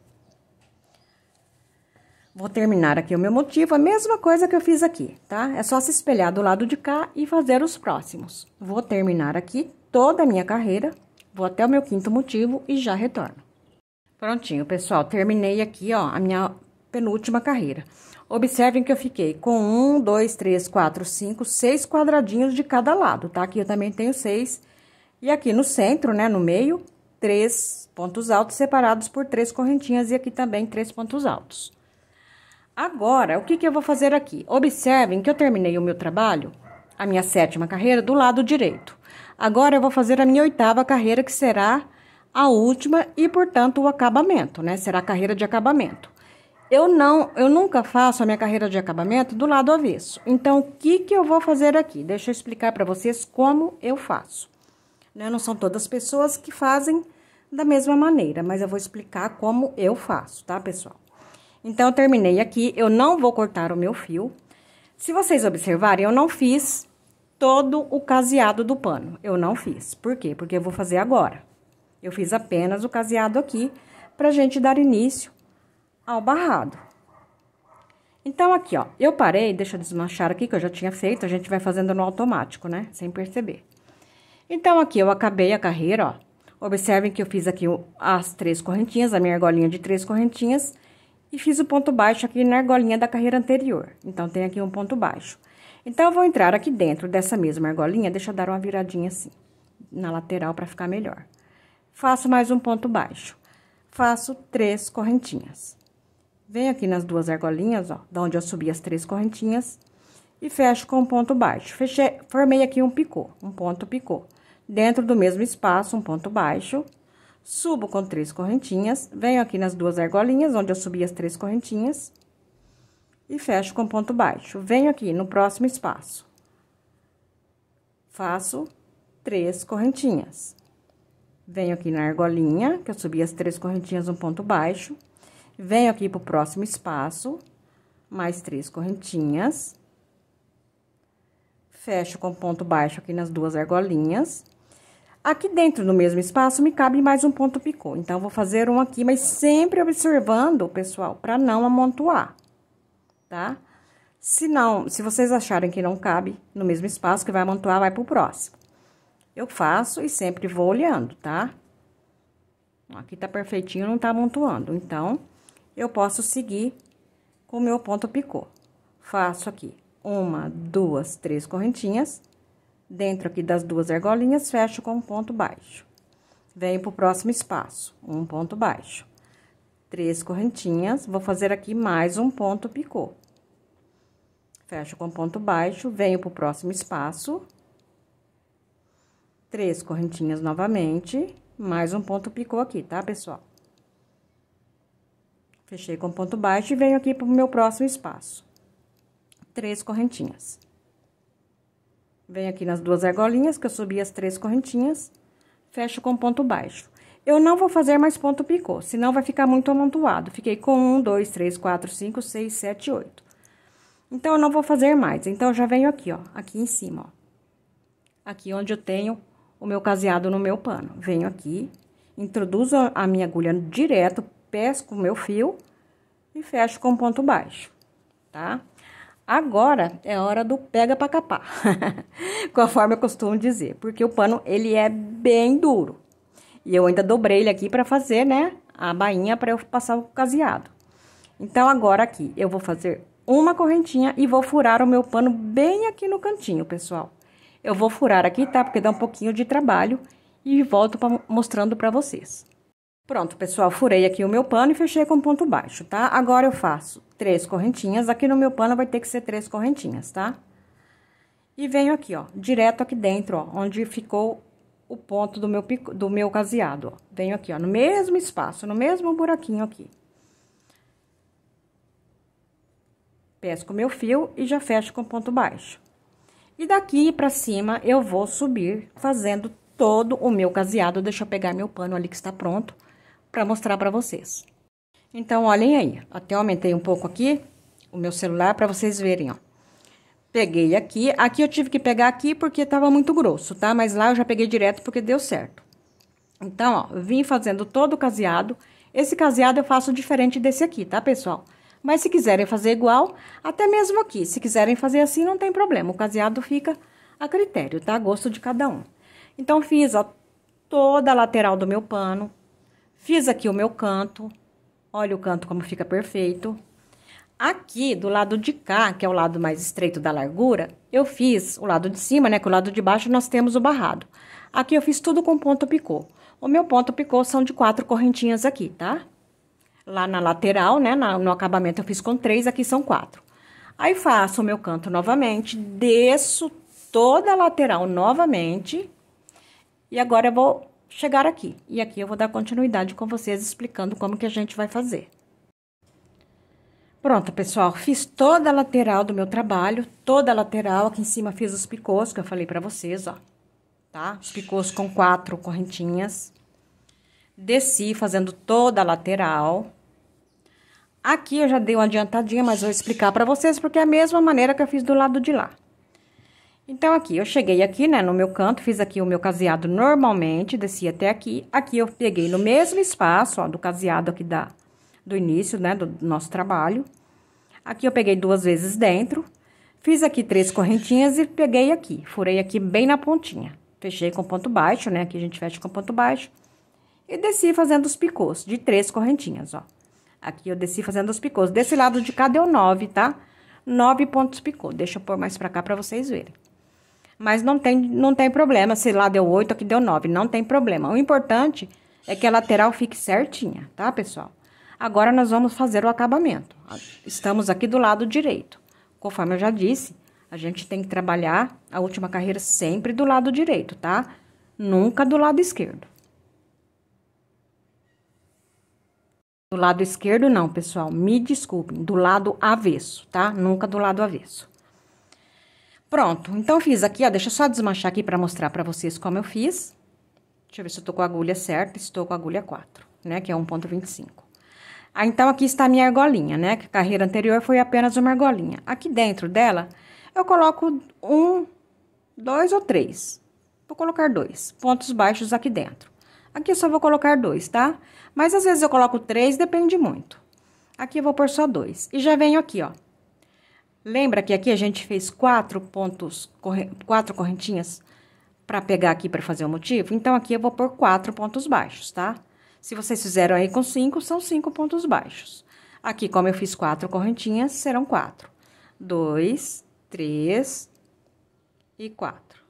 Speaker 1: Vou terminar aqui o meu motivo, a mesma coisa que eu fiz aqui, tá? É só se espelhar do lado de cá e fazer os próximos. Vou terminar aqui toda a minha carreira, vou até o meu quinto motivo e já retorno. Prontinho, pessoal, terminei aqui, ó, a minha penúltima carreira. Observem que eu fiquei com um, dois, três, quatro, cinco, seis quadradinhos de cada lado, tá? Aqui eu também tenho seis. E aqui no centro, né, no meio, três pontos altos separados por três correntinhas e aqui também três pontos altos. Agora, o que, que eu vou fazer aqui? Observem que eu terminei o meu trabalho, a minha sétima carreira, do lado direito. Agora, eu vou fazer a minha oitava carreira, que será a última e, portanto, o acabamento, né? Será a carreira de acabamento eu não, eu nunca faço a minha carreira de acabamento do lado avesso. Então, o que, que eu vou fazer aqui? Deixa eu explicar para vocês como eu faço. Né? Não são todas as pessoas que fazem da mesma maneira, mas eu vou explicar como eu faço, tá, pessoal? Então, eu terminei aqui, eu não vou cortar o meu fio. Se vocês observarem, eu não fiz todo o caseado do pano, eu não fiz. Por quê? Porque eu vou fazer agora. Eu fiz apenas o caseado aqui, pra gente dar início ao barrado. Então, aqui, ó, eu parei, deixa eu desmanchar aqui, que eu já tinha feito, a gente vai fazendo no automático, né? Sem perceber. Então, aqui, eu acabei a carreira, ó. Observem que eu fiz aqui as três correntinhas, a minha argolinha de três correntinhas, e fiz o ponto baixo aqui na argolinha da carreira anterior. Então, tem aqui um ponto baixo. Então, eu vou entrar aqui dentro dessa mesma argolinha, deixa eu dar uma viradinha assim, na lateral, pra ficar melhor. Faço mais um ponto baixo. Faço três correntinhas. Venho aqui nas duas argolinhas, ó, da onde eu subi as três correntinhas, e fecho com um ponto baixo. Fechei, formei aqui um picô, um ponto picô. Dentro do mesmo espaço, um ponto baixo, subo com três correntinhas, venho aqui nas duas argolinhas, onde eu subi as três correntinhas, e fecho com ponto baixo. Venho aqui no próximo espaço, faço três correntinhas. Venho aqui na argolinha, que eu subi as três correntinhas, um ponto baixo, Venho aqui para o próximo espaço, mais três correntinhas. Fecho com ponto baixo aqui nas duas argolinhas. Aqui dentro, no mesmo espaço, me cabe mais um ponto picô. Então, vou fazer um aqui, mas sempre observando, pessoal, para não amontoar, tá? Se não, se vocês acharem que não cabe no mesmo espaço, que vai amontoar, vai pro próximo. Eu faço e sempre vou olhando, tá? Aqui tá perfeitinho, não tá amontoando. Então, eu posso seguir com o meu ponto picô. Faço aqui uma, duas, três correntinhas, dentro aqui das duas argolinhas, fecho com um ponto baixo. Venho pro próximo espaço, um ponto baixo. Três correntinhas, vou fazer aqui mais um ponto picô. Fecho com ponto baixo, venho pro próximo espaço. Três correntinhas novamente, mais um ponto picô aqui, tá, pessoal? Fechei com ponto baixo e venho aqui para o meu próximo espaço. Três correntinhas. Venho aqui nas duas argolinhas, que eu subi as três correntinhas, fecho com ponto baixo. Eu não vou fazer mais ponto picô, senão vai ficar muito amontoado. Fiquei com um, dois, três, quatro, cinco, seis, sete, oito. Então, eu não vou fazer mais. Então, eu já venho aqui, ó, aqui em cima, ó. Aqui onde eu tenho o meu caseado no meu pano. Venho aqui, introduzo a minha agulha direto pés com o meu fio e fecho com ponto baixo, tá? Agora é hora do pega para capar, conforme eu costumo dizer, porque o pano ele é bem duro. E eu ainda dobrei ele aqui para fazer, né, a bainha para eu passar o caseado. Então agora aqui eu vou fazer uma correntinha e vou furar o meu pano bem aqui no cantinho, pessoal. Eu vou furar aqui, tá? Porque dá um pouquinho de trabalho e volto pra, mostrando para vocês. Pronto, pessoal, furei aqui o meu pano e fechei com ponto baixo, tá? Agora eu faço três correntinhas, aqui no meu pano vai ter que ser três correntinhas, tá? E venho aqui, ó, direto aqui dentro, ó, onde ficou o ponto do meu, pico, do meu caseado, ó. Venho aqui, ó, no mesmo espaço, no mesmo buraquinho aqui. Pesco meu fio e já fecho com ponto baixo. E daqui pra cima, eu vou subir fazendo todo o meu caseado. Deixa eu pegar meu pano ali que está pronto para mostrar para vocês. Então, olhem aí. Até aumentei um pouco aqui o meu celular para vocês verem, ó. Peguei aqui. Aqui eu tive que pegar aqui porque estava muito grosso, tá? Mas lá eu já peguei direto porque deu certo. Então, ó, vim fazendo todo o caseado. Esse caseado eu faço diferente desse aqui, tá, pessoal? Mas se quiserem fazer igual, até mesmo aqui. Se quiserem fazer assim, não tem problema. O caseado fica a critério, tá? A gosto de cada um. Então, fiz ó, toda a lateral do meu pano, Fiz aqui o meu canto. Olha o canto como fica perfeito. Aqui, do lado de cá, que é o lado mais estreito da largura, eu fiz o lado de cima, né? Que o lado de baixo nós temos o barrado. Aqui eu fiz tudo com ponto picô. O meu ponto picô são de quatro correntinhas aqui, tá? Lá na lateral, né? Na, no acabamento eu fiz com três, aqui são quatro. Aí faço o meu canto novamente, desço toda a lateral novamente. E agora eu vou chegar aqui. E aqui eu vou dar continuidade com vocês explicando como que a gente vai fazer. Pronto, pessoal, fiz toda a lateral do meu trabalho, toda a lateral, aqui em cima fiz os picôs que eu falei pra vocês, ó, tá? Os picôs com quatro correntinhas. Desci fazendo toda a lateral. Aqui eu já dei uma adiantadinha, mas vou explicar pra vocês, porque é a mesma maneira que eu fiz do lado de lá. Então, aqui, eu cheguei aqui, né, no meu canto, fiz aqui o meu caseado normalmente, desci até aqui. Aqui eu peguei no mesmo espaço, ó, do caseado aqui da, do início, né, do, do nosso trabalho. Aqui eu peguei duas vezes dentro, fiz aqui três correntinhas e peguei aqui, furei aqui bem na pontinha. Fechei com ponto baixo, né, aqui a gente fecha com ponto baixo. E desci fazendo os picôs de três correntinhas, ó. Aqui eu desci fazendo os picôs. Desse lado de cá deu nove, tá? Nove pontos picô. Deixa eu pôr mais pra cá pra vocês verem. Mas não tem, não tem problema se lá deu 8, aqui deu 9, não tem problema. O importante é que a lateral fique certinha, tá, pessoal? Agora, nós vamos fazer o acabamento. Estamos aqui do lado direito. Conforme eu já disse, a gente tem que trabalhar a última carreira sempre do lado direito, tá? Nunca do lado esquerdo. Do lado esquerdo não, pessoal, me desculpem, do lado avesso, tá? Nunca do lado avesso. Pronto, então fiz aqui, ó, deixa eu só desmanchar aqui para mostrar para vocês como eu fiz. Deixa eu ver se eu tô com a agulha certa, estou com a agulha 4, né, que é 1.25. Ah, então aqui está a minha argolinha, né, que a carreira anterior foi apenas uma argolinha. Aqui dentro dela, eu coloco um, dois ou três. Vou colocar dois pontos baixos aqui dentro. Aqui eu só vou colocar dois, tá? Mas às vezes eu coloco três, depende muito. Aqui eu vou pôr só dois. E já venho aqui, ó, Lembra que aqui a gente fez quatro pontos, quatro correntinhas para pegar aqui para fazer o motivo? Então, aqui eu vou pôr quatro pontos baixos, tá? Se vocês fizeram aí com cinco, são cinco pontos baixos. Aqui, como eu fiz quatro correntinhas, serão quatro. Dois, três e quatro.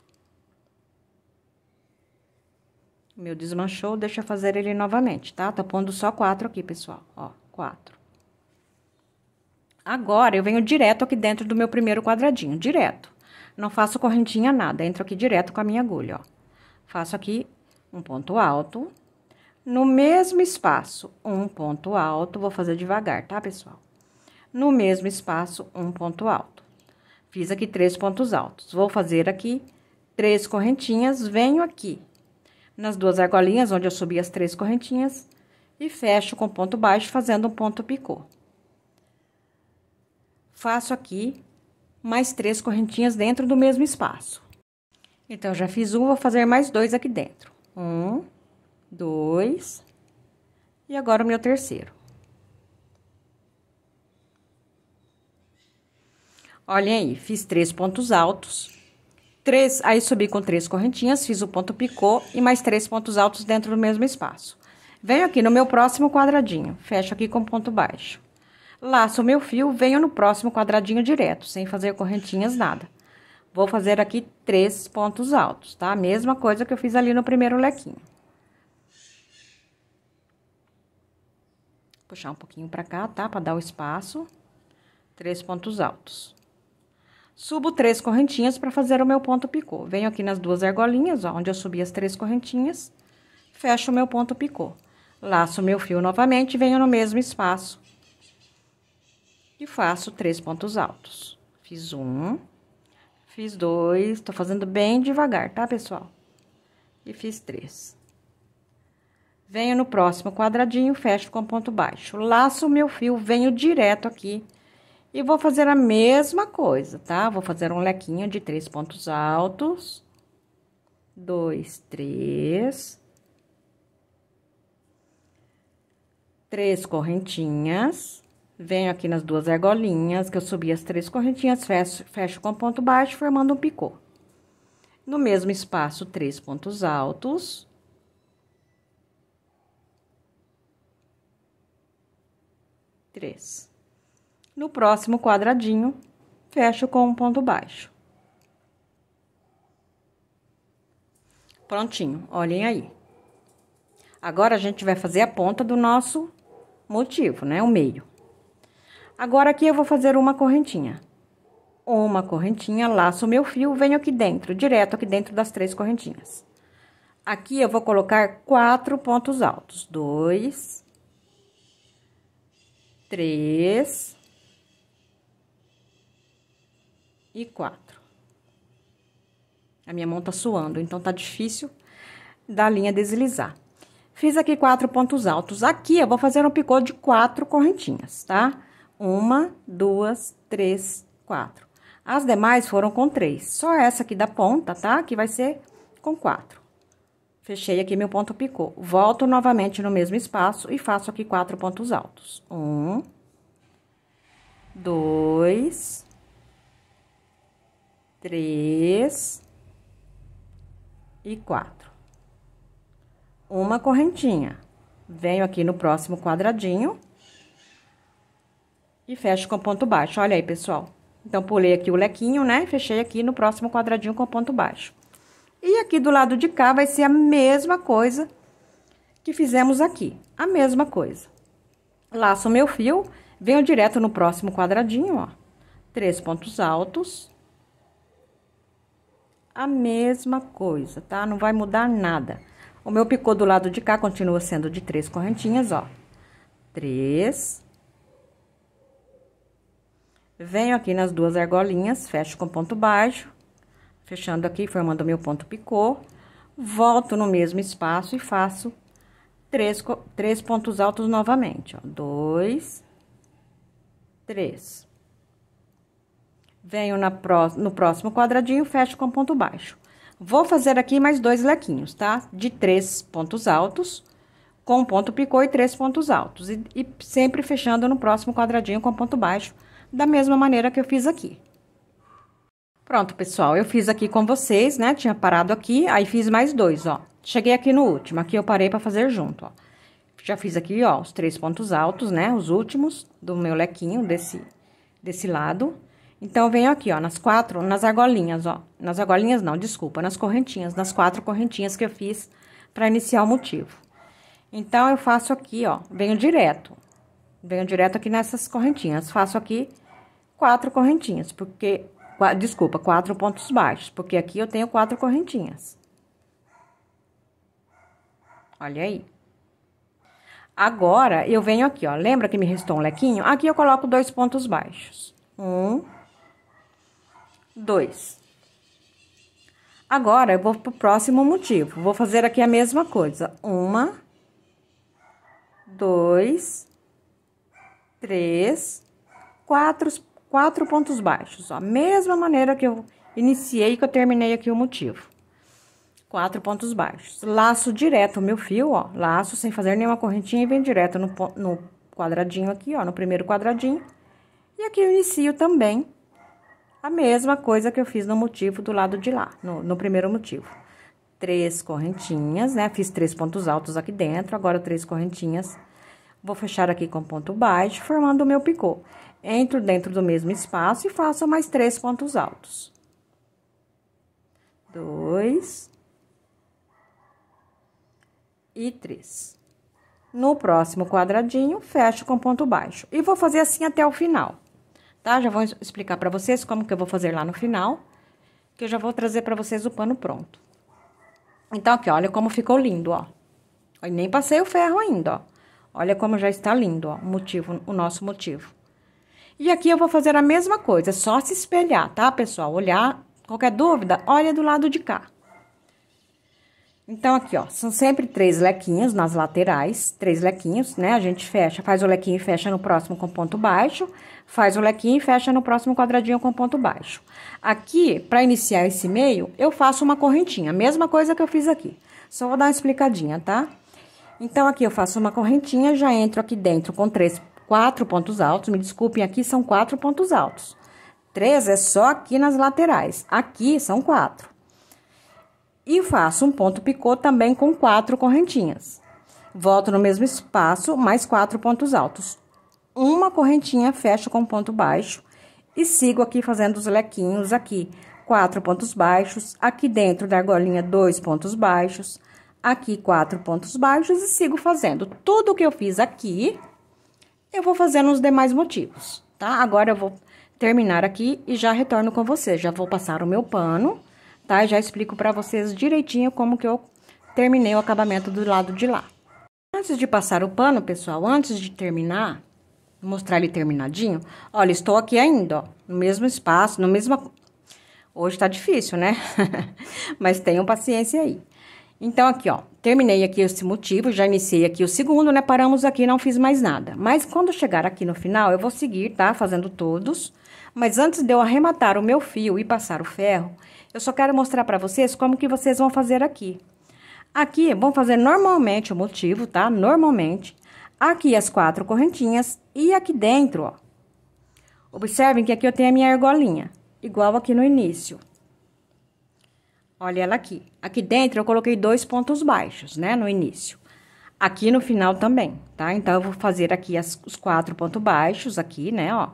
Speaker 1: Meu desmanchou, deixa eu fazer ele novamente, tá? Tô pondo só quatro aqui, pessoal, ó, quatro. Agora eu venho direto aqui dentro do meu primeiro quadradinho, direto. Não faço correntinha nada, entro aqui direto com a minha agulha, ó. Faço aqui um ponto alto, no mesmo espaço, um ponto alto, vou fazer devagar, tá, pessoal? No mesmo espaço, um ponto alto. Fiz aqui três pontos altos. Vou fazer aqui três correntinhas, venho aqui nas duas argolinhas onde eu subi as três correntinhas e fecho com ponto baixo fazendo um ponto picô faço aqui mais três correntinhas dentro do mesmo espaço. Então, já fiz um, vou fazer mais dois aqui dentro. Um, dois, e agora o meu terceiro. Olhem aí, fiz três pontos altos, três, aí subi com três correntinhas, fiz o ponto picô e mais três pontos altos dentro do mesmo espaço. Venho aqui no meu próximo quadradinho, fecho aqui com ponto baixo. Laço meu fio, venho no próximo quadradinho direto, sem fazer correntinhas, nada. Vou fazer aqui três pontos altos, tá? Mesma coisa que eu fiz ali no primeiro lequinho. Puxar um pouquinho pra cá, tá? Pra dar o espaço. Três pontos altos. Subo três correntinhas para fazer o meu ponto picô. Venho aqui nas duas argolinhas, ó, onde eu subi as três correntinhas. Fecho o meu ponto picô. Laço meu fio novamente, venho no mesmo espaço e faço três pontos altos. Fiz um, fiz dois, tô fazendo bem devagar, tá, pessoal? E fiz três. Venho no próximo quadradinho, fecho com ponto baixo. Laço o meu fio, venho direto aqui e vou fazer a mesma coisa, tá? Vou fazer um lequinho de três pontos altos. Dois, três. Três correntinhas. Venho aqui nas duas argolinhas, que eu subi as três correntinhas, fecho, fecho com ponto baixo, formando um picô. No mesmo espaço, três pontos altos. Três. No próximo quadradinho, fecho com um ponto baixo. Prontinho, olhem aí. Agora, a gente vai fazer a ponta do nosso motivo, né? O meio. Agora aqui eu vou fazer uma correntinha. Uma correntinha, laço meu fio, venho aqui dentro, direto aqui dentro das três correntinhas. Aqui eu vou colocar quatro pontos altos. Dois. Três. E quatro. A minha mão tá suando, então tá difícil da linha deslizar. Fiz aqui quatro pontos altos. Aqui eu vou fazer um picô de quatro correntinhas, tá? Tá? Uma, duas, três, quatro. As demais foram com três. Só essa aqui da ponta, tá? Que vai ser com quatro. Fechei aqui meu ponto picô. Volto novamente no mesmo espaço e faço aqui quatro pontos altos. Um, dois, três e quatro. Uma correntinha. Venho aqui no próximo quadradinho e fecho com ponto baixo. Olha aí, pessoal. Então, pulei aqui o lequinho, né? Fechei aqui no próximo quadradinho com ponto baixo. E aqui do lado de cá vai ser a mesma coisa que fizemos aqui. A mesma coisa. Laço meu fio, venho direto no próximo quadradinho, ó. Três pontos altos. A mesma coisa, tá? Não vai mudar nada. O meu picô do lado de cá continua sendo de três correntinhas, ó. Três Venho aqui nas duas argolinhas, fecho com ponto baixo, fechando aqui, formando meu ponto picô. Volto no mesmo espaço e faço três, três pontos altos novamente, ó. Dois, três. Venho na pró no próximo quadradinho, fecho com ponto baixo. Vou fazer aqui mais dois lequinhos, tá? De três pontos altos, com ponto picô e três pontos altos. E, e sempre fechando no próximo quadradinho com ponto baixo, da mesma maneira que eu fiz aqui. Pronto, pessoal, eu fiz aqui com vocês, né? Tinha parado aqui, aí fiz mais dois, ó. Cheguei aqui no último, aqui eu parei pra fazer junto, ó. Já fiz aqui, ó, os três pontos altos, né? Os últimos do meu lequinho, desse, desse lado. Então, venho aqui, ó, nas quatro, nas argolinhas, ó. Nas argolinhas não, desculpa, nas correntinhas, nas quatro correntinhas que eu fiz para iniciar o motivo. Então, eu faço aqui, ó, venho direto. Venho direto aqui nessas correntinhas, faço aqui quatro correntinhas, porque desculpa, quatro pontos baixos, porque aqui eu tenho quatro correntinhas. Olha aí. Agora, eu venho aqui, ó, lembra que me restou um lequinho? Aqui eu coloco dois pontos baixos. Um, dois. Agora, eu vou pro próximo motivo. Vou fazer aqui a mesma coisa. Uma, dois, três, quatro quatro pontos baixos, ó. Mesma maneira que eu iniciei, que eu terminei aqui o motivo. Quatro pontos baixos. Laço direto o meu fio, ó. Laço sem fazer nenhuma correntinha e vem direto no, no quadradinho aqui, ó. No primeiro quadradinho. E aqui eu inicio também a mesma coisa que eu fiz no motivo do lado de lá, no, no primeiro motivo. Três correntinhas, né? Fiz três pontos altos aqui dentro, agora três correntinhas. Vou fechar aqui com ponto baixo, formando o meu picô. Entro dentro do mesmo espaço e faço mais três pontos altos. Dois. E três. No próximo quadradinho, fecho com ponto baixo. E vou fazer assim até o final, tá? Já vou explicar para vocês como que eu vou fazer lá no final, que eu já vou trazer para vocês o pano pronto. Então, aqui, olha como ficou lindo, ó. Eu nem passei o ferro ainda, ó. Olha como já está lindo, ó, o motivo, o nosso motivo. E aqui eu vou fazer a mesma coisa, é só se espelhar, tá, pessoal? Olhar, qualquer dúvida, olha do lado de cá. Então, aqui, ó, são sempre três lequinhos nas laterais, três lequinhos, né? A gente fecha, faz o lequinho e fecha no próximo com ponto baixo, faz o lequinho e fecha no próximo quadradinho com ponto baixo. Aqui, para iniciar esse meio, eu faço uma correntinha, mesma coisa que eu fiz aqui. Só vou dar uma explicadinha, tá? Então, aqui eu faço uma correntinha, já entro aqui dentro com três Quatro pontos altos, me desculpem, aqui são quatro pontos altos. Três é só aqui nas laterais, aqui são quatro. E faço um ponto picô também com quatro correntinhas. Volto no mesmo espaço, mais quatro pontos altos. Uma correntinha, fecho com ponto baixo e sigo aqui fazendo os lequinhos aqui. Quatro pontos baixos, aqui dentro da argolinha, dois pontos baixos, aqui quatro pontos baixos e sigo fazendo tudo o que eu fiz aqui eu vou fazendo os demais motivos, tá? Agora eu vou terminar aqui e já retorno com vocês. Já vou passar o meu pano, tá? E já explico para vocês direitinho como que eu terminei o acabamento do lado de lá. Antes de passar o pano, pessoal, antes de terminar, mostrar ele terminadinho, olha, estou aqui ainda, ó, no mesmo espaço, no mesmo... Hoje tá difícil, né? Mas tenham paciência aí. Então, aqui, ó, terminei aqui esse motivo, já iniciei aqui o segundo, né? Paramos aqui, não fiz mais nada. Mas quando chegar aqui no final, eu vou seguir, tá? Fazendo todos. Mas antes de eu arrematar o meu fio e passar o ferro, eu só quero mostrar pra vocês como que vocês vão fazer aqui. Aqui, vão fazer normalmente o motivo, tá? Normalmente. Aqui as quatro correntinhas e aqui dentro, ó. Observem que aqui eu tenho a minha argolinha, igual aqui no início. Olha ela aqui. Aqui dentro eu coloquei dois pontos baixos, né, no início. Aqui no final também, tá? Então, eu vou fazer aqui as, os quatro pontos baixos aqui, né, ó.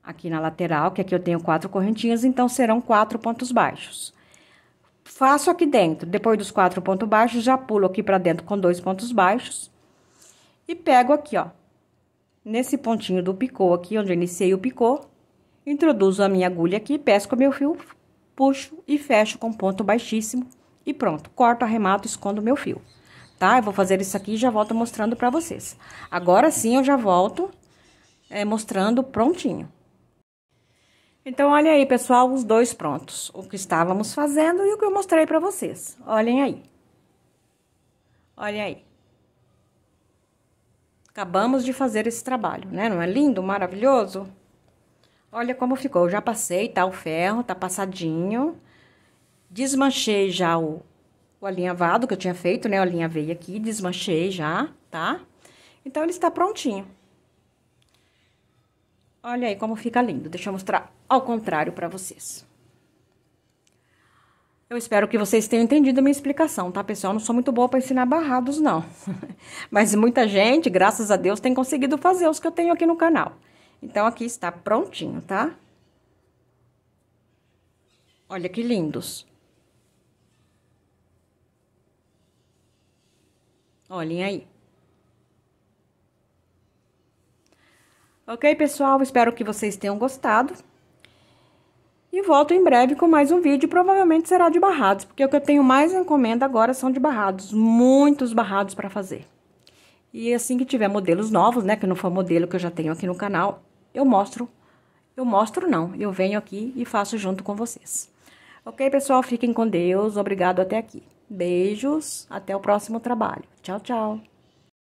Speaker 1: Aqui na lateral, que aqui eu tenho quatro correntinhas, então, serão quatro pontos baixos. Faço aqui dentro, depois dos quatro pontos baixos, já pulo aqui pra dentro com dois pontos baixos. E pego aqui, ó, nesse pontinho do picô aqui, onde eu iniciei o picô, introduzo a minha agulha aqui, pesco meu fio puxo e fecho com ponto baixíssimo e pronto. Corto, arremato, escondo meu fio, tá? Eu vou fazer isso aqui e já volto mostrando pra vocês. Agora sim eu já volto é, mostrando prontinho. Então, olha aí, pessoal, os dois prontos. O que estávamos fazendo e o que eu mostrei pra vocês. Olhem aí. Olhem aí. Acabamos de fazer esse trabalho, né? Não é lindo, maravilhoso? Olha como ficou. já passei, tá o ferro, tá passadinho. Desmanchei já o, o alinhavado que eu tinha feito, né? alinhavei aqui, desmanchei já, tá? Então, ele está prontinho. Olha aí como fica lindo. Deixa eu mostrar ao contrário para vocês. Eu espero que vocês tenham entendido a minha explicação, tá, pessoal? Eu não sou muito boa para ensinar barrados, não. Mas muita gente, graças a Deus, tem conseguido fazer os que eu tenho aqui no canal. Então, aqui está prontinho, tá? Olha que lindos. Olhem aí. Ok, pessoal? Espero que vocês tenham gostado. E volto em breve com mais um vídeo, provavelmente será de barrados, porque o que eu tenho mais encomenda agora são de barrados, muitos barrados para fazer. E assim que tiver modelos novos, né, que não for modelo que eu já tenho aqui no canal, eu mostro, eu mostro não, eu venho aqui e faço junto com vocês. Ok, pessoal? Fiquem com Deus, obrigado até aqui. Beijos, até o próximo trabalho. Tchau, tchau.